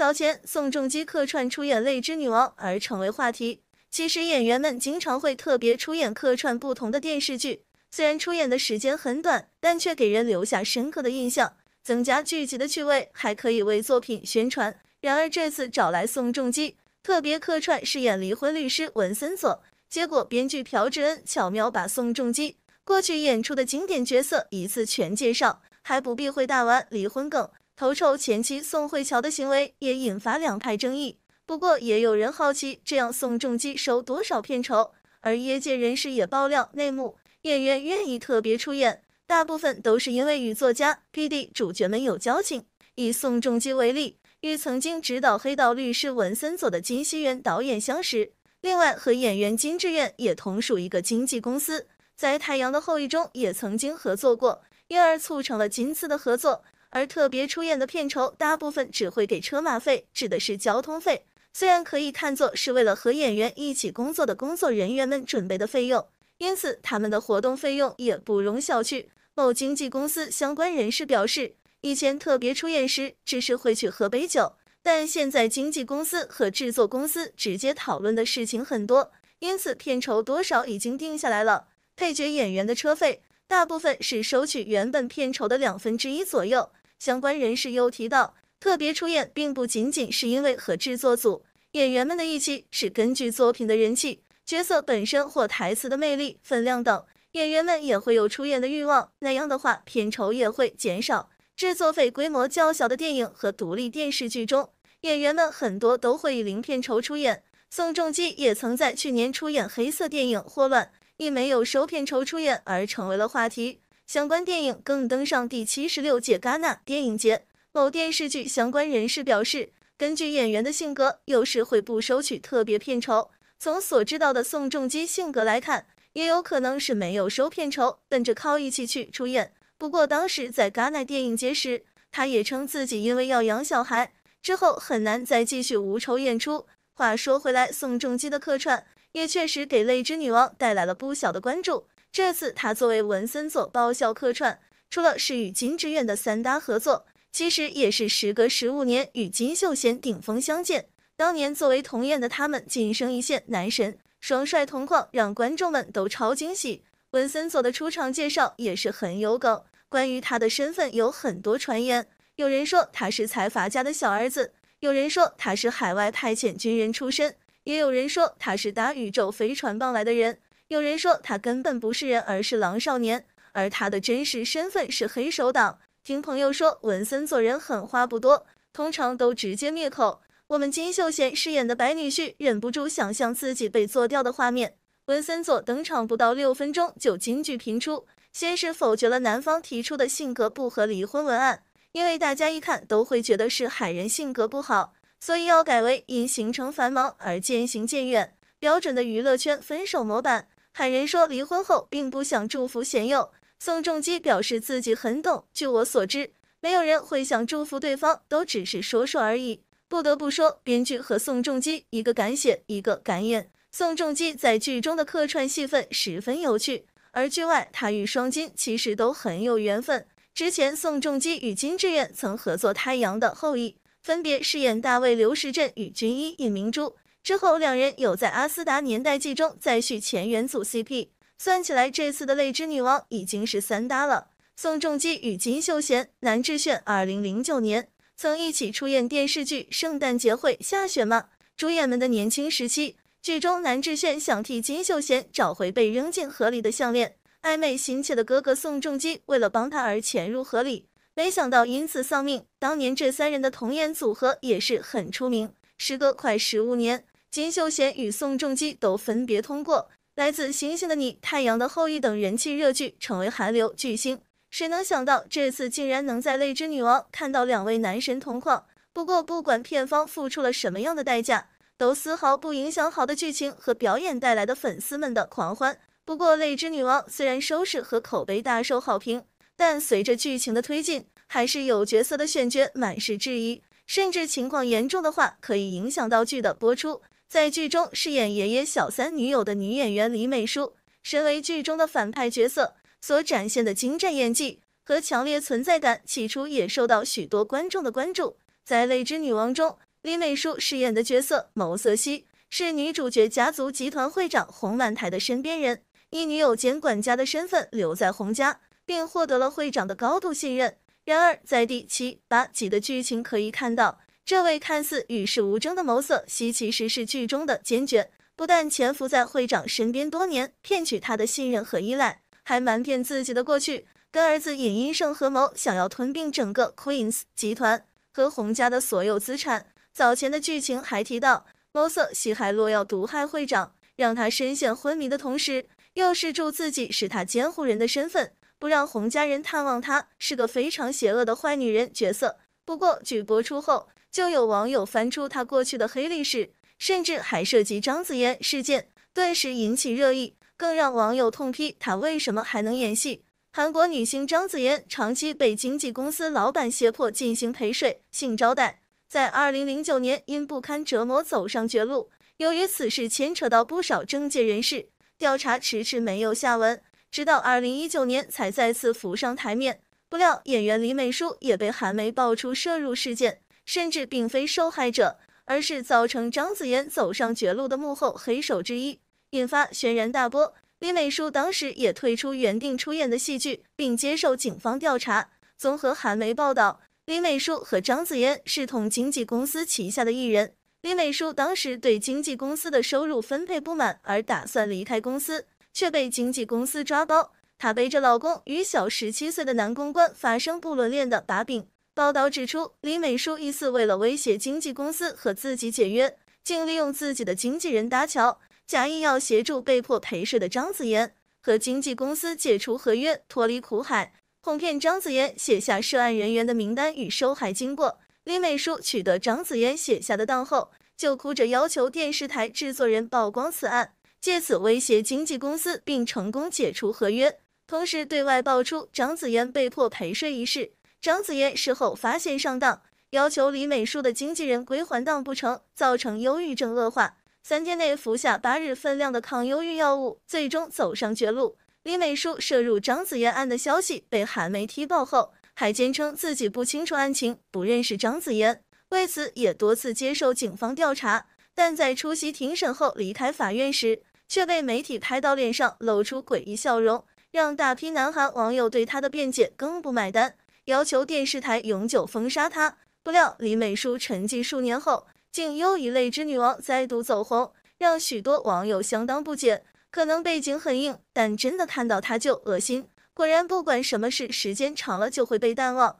早前，宋仲基客串出演《泪之女王》而成为话题。其实，演员们经常会特别出演、客串不同的电视剧，虽然出演的时间很短，但却给人留下深刻的印象，增加剧集的趣味，还可以为作品宣传。然而，这次找来宋仲基特别客串饰演离婚律师文森佐，结果编剧朴智恩巧妙把宋仲基过去演出的经典角色一次全介绍，还不避讳大玩离婚梗。瞅瞅前妻宋慧乔的行为也引发两派争议，不过也有人好奇这样宋仲基收多少片酬。而业界人士也爆料内幕：演员愿意特别出演，大部分都是因为与作家、PD、主角们有交情。以宋仲基为例，与曾经执导《黑道律师》文森佐的金熙元导演相识，另外和演员金志远也同属一个经纪公司，在《太阳的后裔》中也曾经合作过，因而促成了今次的合作。而特别出演的片酬大部分只会给车马费，指的是交通费，虽然可以看作是为了和演员一起工作的工作人员们准备的费用，因此他们的活动费用也不容小觑。某经纪公司相关人士表示，以前特别出演时只是会去喝杯酒，但现在经纪公司和制作公司直接讨论的事情很多，因此片酬多少已经定下来了。配角演员的车费大部分是收取原本片酬的两分之一左右。相关人士又提到，特别出演并不仅仅是因为和制作组、演员们的预期，是根据作品的人气、角色本身或台词的魅力、分量等。演员们也会有出演的欲望，那样的话片酬也会减少。制作费规模较小的电影和独立电视剧中，演员们很多都会以零片酬出演。宋仲基也曾在去年出演黑色电影《霍乱》，因没有收片酬出演而成为了话题。相关电影更登上第七十六届戛纳电影节。某电视剧相关人士表示，根据演员的性格，有时会不收取特别片酬。从所知道的宋仲基性格来看，也有可能是没有收片酬，奔着靠义气去出演。不过当时在戛纳电影节时，他也称自己因为要养小孩，之后很难再继续无酬演出。话说回来，宋仲基的客串也确实给《泪之女王》带来了不小的关注。这次他作为文森佐爆笑客串，除了是与金志媛的三搭合作，其实也是时隔十五年与金秀贤顶峰相见。当年作为同演的他们晋升一线男神，双帅同框让观众们都超惊喜。文森佐的出场介绍也是很有梗，关于他的身份有很多传言，有人说他是财阀家的小儿子，有人说他是海外派遣军人出身，也有人说他是打宇宙飞船棒来的人。有人说他根本不是人，而是狼少年，而他的真实身份是黑手党。听朋友说，文森佐人狠话不多，通常都直接灭口。我们金秀贤饰演的白女婿忍不住想象自己被做掉的画面。文森佐登场不到六分钟就金句频出，先是否决了男方提出的性格不合离婚文案，因为大家一看都会觉得是海人性格不好，所以要改为因行程繁忙而渐行渐远，标准的娱乐圈分手模板。坦然说，离婚后并不想祝福贤佑。宋仲基表示自己很懂，据我所知，没有人会想祝福对方，都只是说说而已。不得不说，编剧和宋仲基一个敢写，一个敢演。宋仲基在剧中的客串戏份十分有趣，而剧外他与双金其实都很有缘分。之前，宋仲基与金志媛曾合作《太阳的后裔》，分别饰演大卫刘石镇与军医尹明珠。之后，两人有在《阿斯达年代记》中再续前缘组 CP，算起来这次的泪之女王已经是三搭了。宋仲基与金秀贤、南智炫，二零零九年曾一起出演电视剧《圣诞节会下雪吗》。主演们的年轻时期，剧中南智炫想替金秀贤找回被扔进河里的项链，暧昧心切的哥哥宋仲基为了帮他而潜入河里，没想到因此丧命。当年这三人的童颜组合也是很出名，时隔快十五年。金秀贤与宋仲基都分别通过来自《星星的你》、《太阳的后裔》等人气热剧成为韩流巨星。谁能想到这次竟然能在《泪之女王》看到两位男神同框？不过，不管片方付出了什么样的代价，都丝毫不影响好的剧情和表演带来的粉丝们的狂欢。不过，《泪之女王》虽然收视和口碑大受好评，但随着剧情的推进，还是有角色的选角满是质疑，甚至情况严重的话，可以影响到剧的播出。在剧中饰演爷爷小三女友的女演员李美淑，身为剧中的反派角色，所展现的精湛演技和强烈存在感，起初也受到许多观众的关注。在《泪之女王》中，李美淑饰演的角色眸瑟西是女主角家族集团会长洪满台的身边人，以女友兼管家的身份留在洪家，并获得了会长的高度信任。然而，在第七、八集的剧情可以看到。这位看似与世无争的谋色西其实是剧中的坚决。不但潜伏在会长身边多年，骗取他的信任和依赖，还瞒骗自己的过去，跟儿子尹英胜合谋，想要吞并整个 Queens 集团和洪家的所有资产。早前的剧情还提到，谋色西还落要毒害会长，让他深陷昏迷的同时，又是助自己是他监护人的身份，不让洪家人探望他，是个非常邪恶的坏女人角色。不过，剧播出后。就有网友翻出他过去的黑历史，甚至还涉及张子妍事件，顿时引起热议。更让网友痛批他为什么还能演戏。韩国女星张子妍长期被经纪公司老板胁迫进行陪睡性招待，在二零零九年因不堪折磨走上绝路。由于此事牵扯到不少政界人士，调查迟迟没有下文，直到二零一九年才再次浮上台面。不料演员李美淑也被韩媒爆出摄入事件。甚至并非受害者，而是造成张子妍走上绝路的幕后黑手之一，引发轩然大波。李美淑当时也退出原定出演的戏剧，并接受警方调查。综合韩媒报道，李美淑和张子妍是同经纪公司旗下的艺人。李美淑当时对经纪公司的收入分配不满，而打算离开公司，却被经纪公司抓包。她背着老公，与小十七岁的男公关发生不伦恋的把柄。报道指出，李美淑疑似为了威胁经纪公司和自己解约，竟利用自己的经纪人搭桥，假意要协助被迫陪睡的张子妍和经纪公司解除合约，脱离苦海，哄骗张子妍写下涉案人员的名单与受害经过。李美淑取得张子妍写下的档后，就哭着要求电视台制作人曝光此案，借此威胁经纪公司，并成功解除合约，同时对外爆出张子妍被迫陪睡一事。张子妍事后发现上当，要求李美淑的经纪人归还当不成，造成忧郁症恶化。三天内服下八日分量的抗忧郁药物，最终走上绝路。李美淑摄入张子妍案的消息被韩媒踢爆后，还坚称自己不清楚案情，不认识张子妍。为此也多次接受警方调查。但在出席庭审后离开法院时，却被媒体拍到脸上露出诡异笑容，让大批南韩网友对他的辩解更不买单。要求电视台永久封杀她。不料，李美淑沉寂数年后，竟又以“泪之女王”再度走红，让许多网友相当不解。可能背景很硬，但真的看到她就恶心。果然，不管什么事，时间长了就会被淡忘。